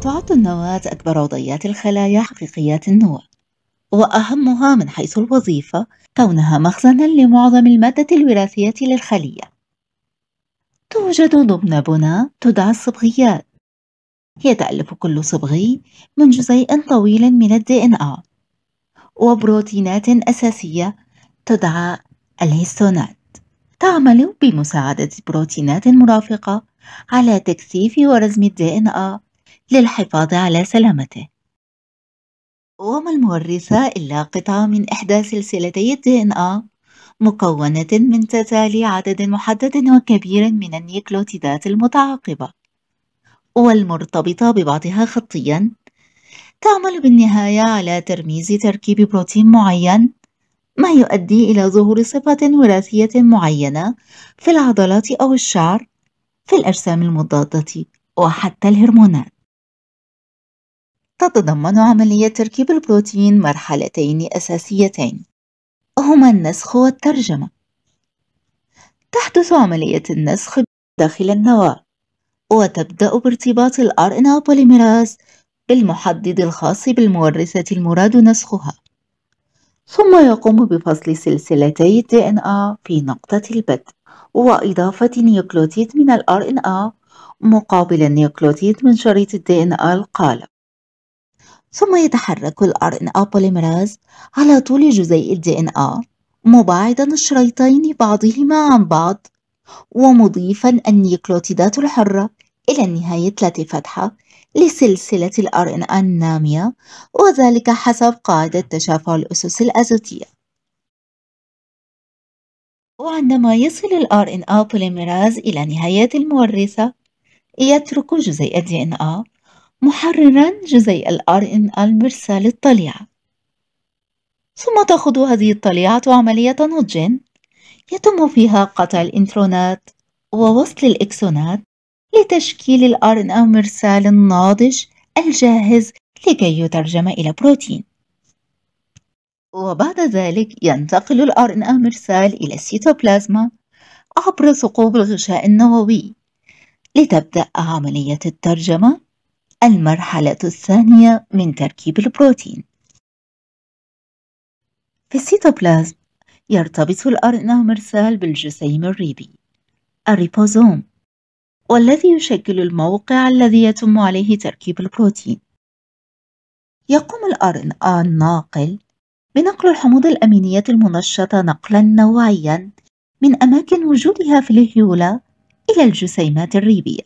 تعد النواة أكبر عضيات الخلايا حقيقيات النوع وأهمها من حيث الوظيفة كونها مخزنا لمعظم المادة الوراثية للخلية توجد ضمن بنى تدعى الصبغيات يتألف كل صبغي من جزيء طويل من الـ DNA وبروتينات أساسية تدعى الهيستونات تعمل بمساعدة بروتينات مرافقة على تكثيف ورزم الـ DNA إيه للحفاظ على سلامته وما المورثة إلا قطعة من إحدى سلسلتي الـ DNA إيه مكونة من تتالي عدد محدد وكبير من النيكلوتيدات المتعاقبة والمرتبطة ببعضها خطيا تعمل بالنهاية على ترميز تركيب بروتين معين ما يؤدي إلى ظهور صفة وراثية معينة في العضلات أو الشعر في الأجسام المضادة وحتى الهرمونات تتضمن عملية تركيب البروتين مرحلتين أساسيتين هما النسخ والترجمة تحدث عملية النسخ داخل النواة وتبدأ بارتباط الـRNA RNA بوليميراز بالمحدد الخاص بالمورثة المراد نسخها ثم يقوم بفصل سلسلتي الدي ان ا في نقطة البدء وإضافة نيوكلوتيد من الار ان ا مقابل النيوكلوتيد من شريط الدي ان ا القالب ثم يتحرك الار ان ا بوليمراز على طول جزيء الدي ان ا مباعدا الشريطين بعضهما عن بعض ومضيفا النيوكلوتيدات الحرة إلى نهاية ثلاث فتحة لسلسلة ال ان النامية وذلك حسب قاعدة تشافع الأسس الأزوتية وعندما يصل ان RNA بوليميراز إلى نهاية المورثة يترك جزيء ان DNA محررا جزيء ان RNA المرسى للطليعة ثم تخوض هذه الطليعة عملية نضج يتم فيها قطع الإنترونات ووصل الإكسونات لتشكيل الآر إن أو مرسال الناضج الجاهز لكي يترجم إلى بروتين وبعد ذلك ينتقل الآر إن أو مرسال إلى السيتوبلازما عبر ثقوب الغشاء النووي لتبدأ عملية الترجمة المرحلة الثانية من تركيب البروتين في السيتوبلازم يرتبط الآر إن مرسال بالجسيم الريبي الريبوزوم والذي يشكل الموقع الذي يتم عليه تركيب البروتين يقوم الRNA الناقل بنقل الحموض الأمينية المنشطة نقلا نوعيا من أماكن وجودها في الهيولة إلى الجسيمات الريبية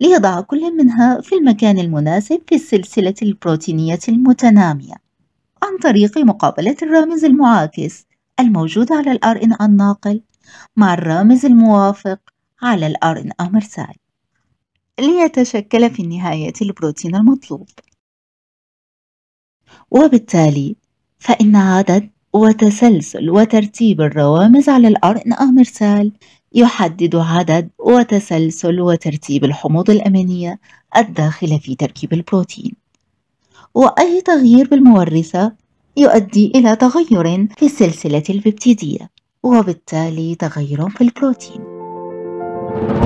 ليضع كل منها في المكان المناسب في السلسلة البروتينية المتنامية عن طريق مقابلة الرامز المعاكس الموجود على الـ RNA الناقل مع الرامز الموافق على الار ان امر ليتشكل في النهاية البروتين المطلوب وبالتالي فإن عدد وتسلسل وترتيب الروامز على الار ان امر سال يحدد عدد وتسلسل وترتيب الحموض الأمينية الداخلة في تركيب البروتين وأي تغيير بالمورثة يؤدي إلى تغير في السلسلة الببتيدية وبالتالي تغير في البروتين Thank you.